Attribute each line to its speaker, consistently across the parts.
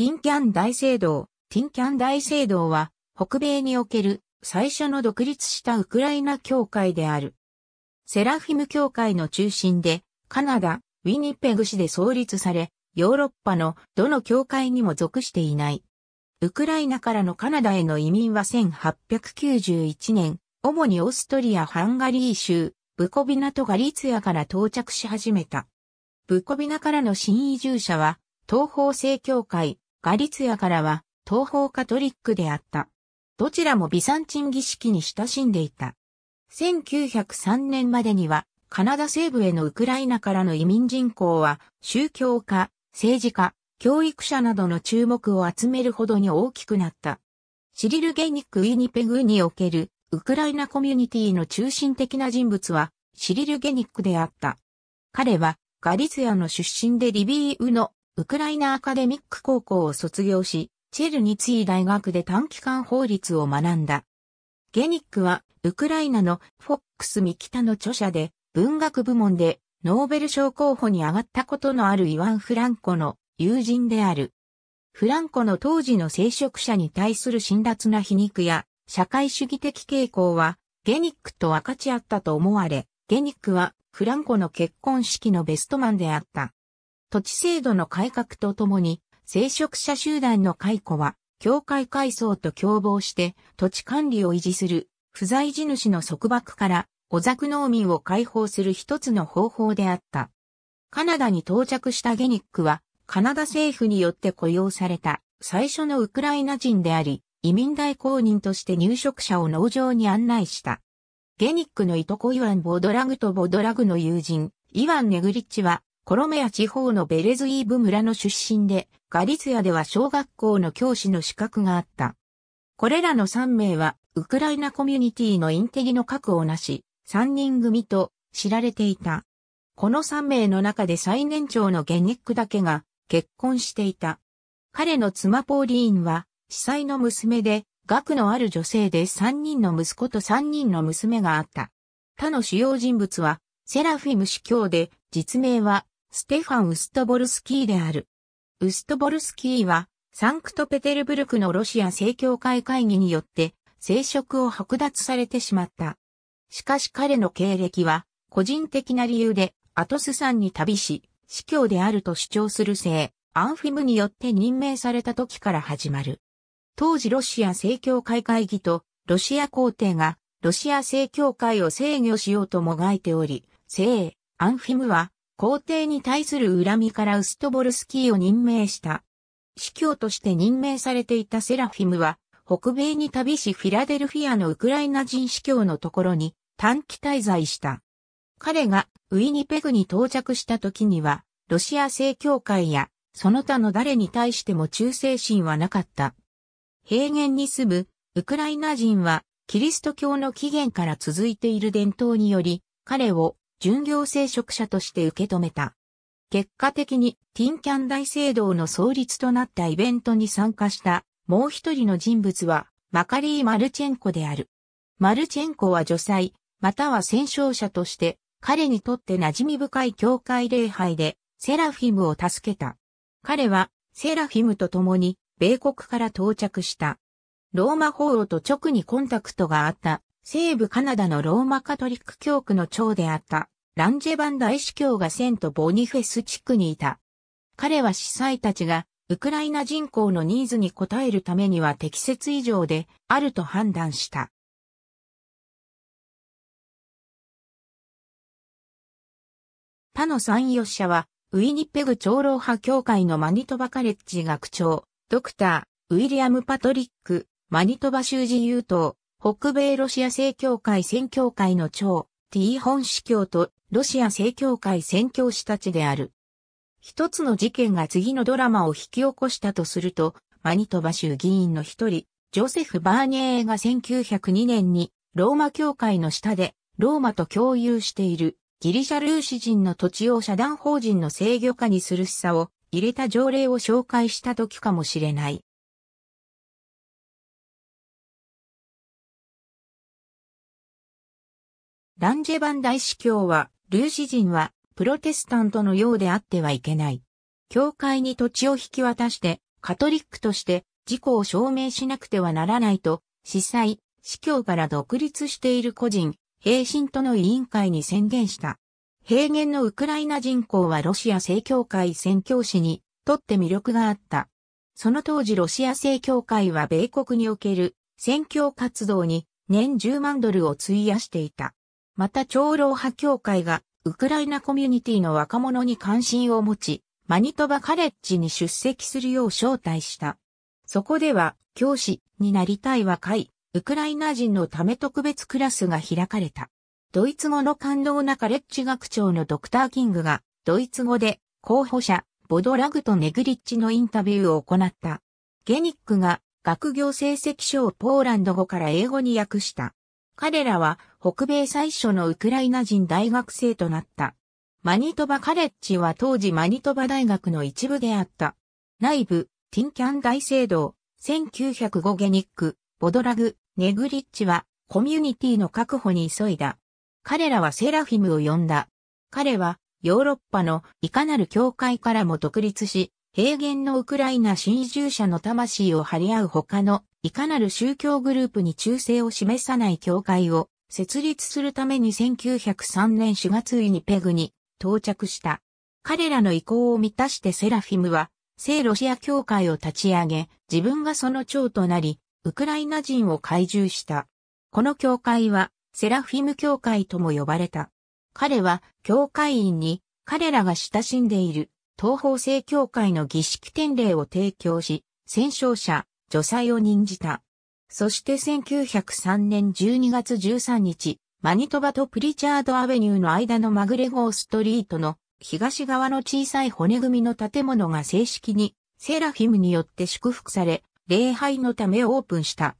Speaker 1: ティンキャン大聖堂。ティンキャン大聖堂は、北米における最初の独立したウクライナ教会である。セラフィム教会の中心で、カナダ、ウィニペグ市で創立され、ヨーロッパのどの教会にも属していない。ウクライナからのカナダへの移民は1891年、主にオーストリア・ハンガリー州、ブコビナとガリツヤから到着し始めた。ブコビナからの新移住者は、東方正教会、ガリツィアからは東方カトリックであった。どちらもビサンチン儀式に親しんでいた。1903年までにはカナダ西部へのウクライナからの移民人口は宗教家、政治家、教育者などの注目を集めるほどに大きくなった。シリル・ゲニック・ウィニペグにおけるウクライナコミュニティの中心的な人物はシリル・ゲニックであった。彼はガリツィアの出身でリビーウのウクライナアカデミック高校を卒業し、チェルニツィ大学で短期間法律を学んだ。ゲニックは、ウクライナのフォックス・ミキタの著者で、文学部門でノーベル賞候補に上がったことのあるイワン・フランコの友人である。フランコの当時の聖職者に対する辛辣な皮肉や社会主義的傾向はゲニックと分かち合ったと思われ、ゲニックはフランコの結婚式のベストマンであった。土地制度の改革とともに、聖職者集団の解雇は、教会改装と共謀して土地管理を維持する、不在地主の束縛から、小作農民を解放する一つの方法であった。カナダに到着したゲニックは、カナダ政府によって雇用された最初のウクライナ人であり、移民代行人として入植者を農場に案内した。ゲニックのいとこイワン・ボドラグとボドラグの友人、イワン・ネグリッチはコロメア地方のベレズイーブ村の出身で、ガリツヤでは小学校の教師の資格があった。これらの3名は、ウクライナコミュニティのインテリの核をなし、3人組と知られていた。この3名の中で最年長のゲニックだけが結婚していた。彼の妻ポーリーンは、司祭の娘で、学のある女性で3人の息子と3人の娘があった。他の主要人物は、セラフィム司教で、実名はステファン・ウストボルスキーである。ウストボルスキーは、サンクトペテルブルクのロシア正教会会議によって、聖職を剥奪されてしまった。しかし彼の経歴は、個人的な理由で、アトスさんに旅し、司教であると主張する聖、アンフィムによって任命された時から始まる。当時ロシア正教会会議とロシア皇帝がロシア正教会を制御しようともがいており、聖、アンフィムは皇帝に対する恨みからウストボルスキーを任命した。司教として任命されていたセラフィムは、北米に旅しフィラデルフィアのウクライナ人司教のところに短期滞在した。彼がウィニペグに到着した時には、ロシア正教会やその他の誰に対しても忠誠心はなかった。平原に住むウクライナ人はキリスト教の起源から続いている伝統により、彼を巡業聖職者として受け止めた。結果的にティンキャン大聖堂の創立となったイベントに参加したもう一人の人物はマカリー・マルチェンコである。マルチェンコは女祭、または戦勝者として彼にとって馴染み深い教会礼拝でセラフィムを助けた。彼はセラフィムと共に米国から到着した。ローマ法王と直にコンタクトがあった西部カナダのローマカトリック教区の長であった、ランジェバン大司教がセント・ボニフェス地区にいた。彼は司祭たちが、ウクライナ人口のニーズに応えるためには適切以上であると判断した。他の参与者は、ウィニペグ長老派協会のマニトバカレッジ学長、ドクター、ウィリアム・パトリック、マニトバ州自由党、北米ロシア正教会宣教会の長、T 本司教とロシア正教会宣教師たちである。一つの事件が次のドラマを引き起こしたとすると、マニトバ州議員の一人、ジョセフ・バーニエーが1902年にローマ教会の下でローマと共有しているギリシャルーシ人の土地を社団法人の制御下にする示唆を入れた条例を紹介した時かもしれない。ランジェバン大司教は、ルーシ人は、プロテスタントのようであってはいけない。教会に土地を引き渡して、カトリックとして自己を証明しなくてはならないと、司祭、司教から独立している個人、平信との委員会に宣言した。平原のウクライナ人口はロシア正教会宣教師にとって魅力があった。その当時ロシア正教会は米国における宣教活動に年10万ドルを費やしていた。また長老派協会がウクライナコミュニティの若者に関心を持ち、マニトバカレッジに出席するよう招待した。そこでは、教師になりたい若い、ウクライナ人のため特別クラスが開かれた。ドイツ語の感動なカレッジ学長のドクター・キングが、ドイツ語で候補者、ボドラグとネグリッチのインタビューを行った。ゲニックが学業成績書をポーランド語から英語に訳した。彼らは北米最初のウクライナ人大学生となった。マニトバカレッジは当時マニトバ大学の一部であった。内部、ティンキャン大聖堂、1905ゲニック、ボドラグ、ネグリッチはコミュニティの確保に急いだ。彼らはセラフィムを呼んだ。彼はヨーロッパのいかなる教会からも独立し、平原のウクライナ新移住者の魂を張り合う他のいかなる宗教グループに忠誠を示さない教会を設立するために1903年4月にペグに到着した。彼らの意向を満たしてセラフィムは、聖ロシア教会を立ち上げ、自分がその長となり、ウクライナ人を懐柔した。この教会は、セラフィム教会とも呼ばれた。彼は、教会員に、彼らが親しんでいる、東方正教会の儀式典礼を提供し、戦勝者、助裁を任じた。そして1903年12月13日、マニトバとプリチャードアベニューの間のマグレゴーストリートの東側の小さい骨組みの建物が正式にセラフィムによって祝福され、礼拝のためオープンした。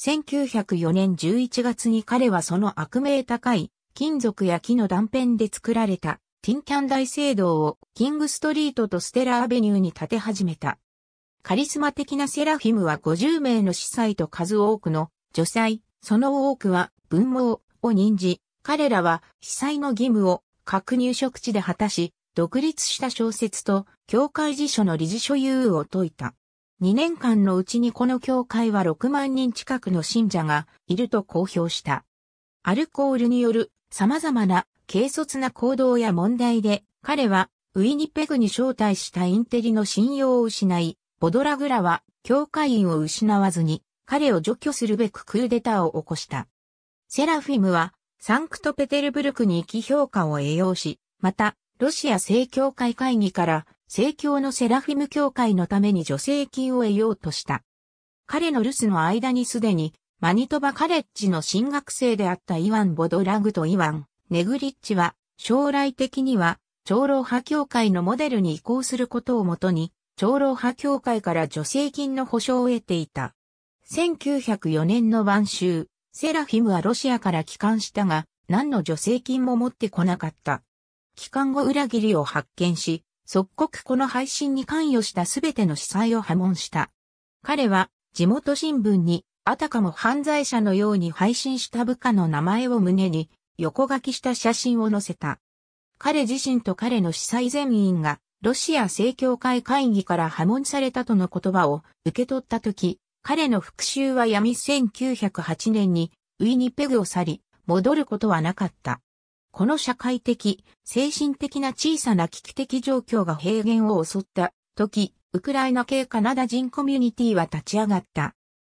Speaker 1: 1904年11月に彼はその悪名高い金属や木の断片で作られたティンキャン大聖堂をキングストリートとステラアベニューに建て始めた。カリスマ的なセラフィムは50名の司祭と数多くの女祭、その多くは文盲を任じ、彼らは司祭の義務を各入植地で果たし、独立した小説と教会辞書の理事所有を説いた。2年間のうちにこの教会は6万人近くの信者がいると公表した。アルコールによる様々な軽率な行動や問題で彼はウィニペグに招待したインテリの信用を失い、ボドラグラは教会員を失わずに彼を除去するべくクーデターを起こした。セラフィムはサンクトペテルブルクに行き評価を栄養し、またロシア正教会会議から正教のセラフィム教会のために助成金を得ようとした。彼の留守の間にすでにマニトバカレッジの進学生であったイワン・ボドラグとイワン・ネグリッチは将来的には長老派教会のモデルに移行することをもとに長老派協会から助成金の保証を得ていた。1904年の晩秋、セラフィムはロシアから帰還したが、何の助成金も持ってこなかった。帰還後裏切りを発見し、即刻この配信に関与したすべての司祭を破門した。彼は地元新聞にあたかも犯罪者のように配信した部下の名前を胸に横書きした写真を載せた。彼自身と彼の司祭全員がロシア正教会会議から破門されたとの言葉を受け取ったとき、彼の復讐は闇1908年にウィニペグを去り、戻ることはなかった。この社会的、精神的な小さな危機的状況が平原を襲った時、ウクライナ系カナダ人コミュニティは立ち上がった。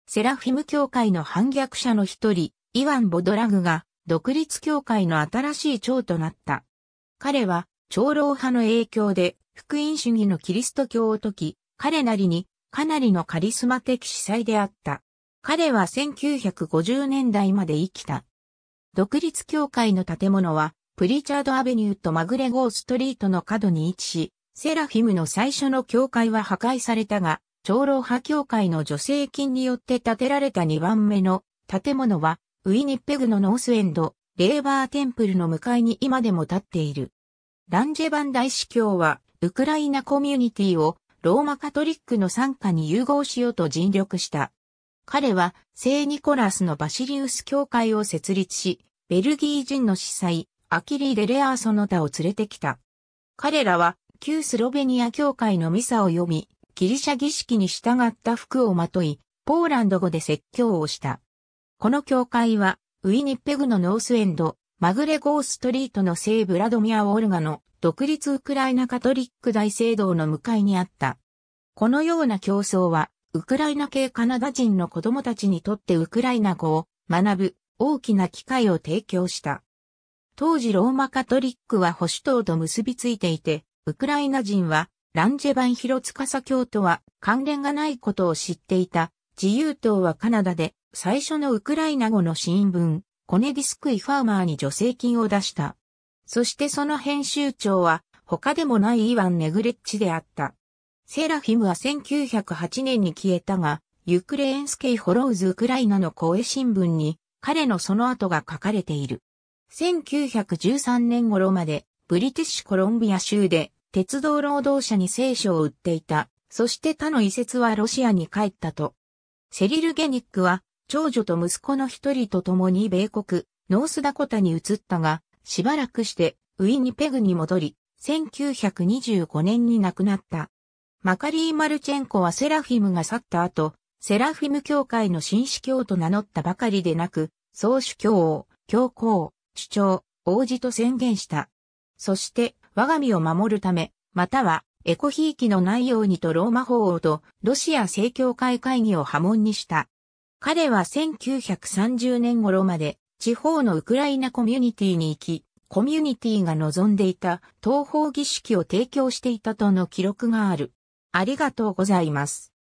Speaker 1: セラフィム教会の反逆者の一人、イワン・ボドラグが独立教会の新しい長となった。彼は長老派の影響で福音主義のキリスト教を解き、彼なりにかなりのカリスマ的司祭であった。彼は1950年代まで生きた。独立教会の建物は、プリチャードアベニューとマグレゴーストリートの角に位置し、セラフィムの最初の教会は破壊されたが、長老派教会の助成金によって建てられた2番目の建物は、ウィニッペグのノースエンド、レーバーテンプルの向かいに今でも建っている。ランジェバン大司教は、ウクライナコミュニティをローマカトリックの傘下に融合しようと尽力した。彼は聖ニコラスのバシリウス教会を設立し、ベルギー人の司祭、アキリー・レレアーソの他を連れてきた。彼らは旧スロベニア教会のミサを読み、ギリシャ儀式に従った服をまとい、ポーランド語で説教をした。この教会は、ウィニッペグのノースエンド、マグレゴーストリートの聖ブラドミア・オルガの独立ウクライナカトリック大聖堂の向かいにあった。このような競争は、ウクライナ系カナダ人の子供たちにとってウクライナ語を学ぶ大きな機会を提供した。当時ローマカトリックは保守党と結びついていて、ウクライナ人はランジェバンヒカ司教とは関連がないことを知っていた。自由党はカナダで最初のウクライナ語の新聞、コネディスクイ・ファーマーに助成金を出した。そしてその編集長は他でもないイワン・ネグレッチであった。セラフィムは1908年に消えたが、ユクレーンスケイ・ホロウズ・ウクライナの公営新聞に彼のその後が書かれている。1913年頃までブリティッシュコロンビア州で鉄道労働者に聖書を売っていた。そして他の遺説はロシアに帰ったと。セリル・ゲニックは長女と息子の一人と共に米国、ノースダコタに移ったが、しばらくしてウィニペグに戻り、1925年に亡くなった。マカリー・マルチェンコはセラフィムが去った後、セラフィム教会の新司教と名乗ったばかりでなく、総主教王、教皇、主張、王子と宣言した。そして、我が身を守るため、または、エコヒーキのないようにとローマ法王とロシア正教会会議を波紋にした。彼は1930年頃まで地方のウクライナコミュニティに行き、コミュニティが望んでいた東方儀式を提供していたとの記録がある。ありがとうございます。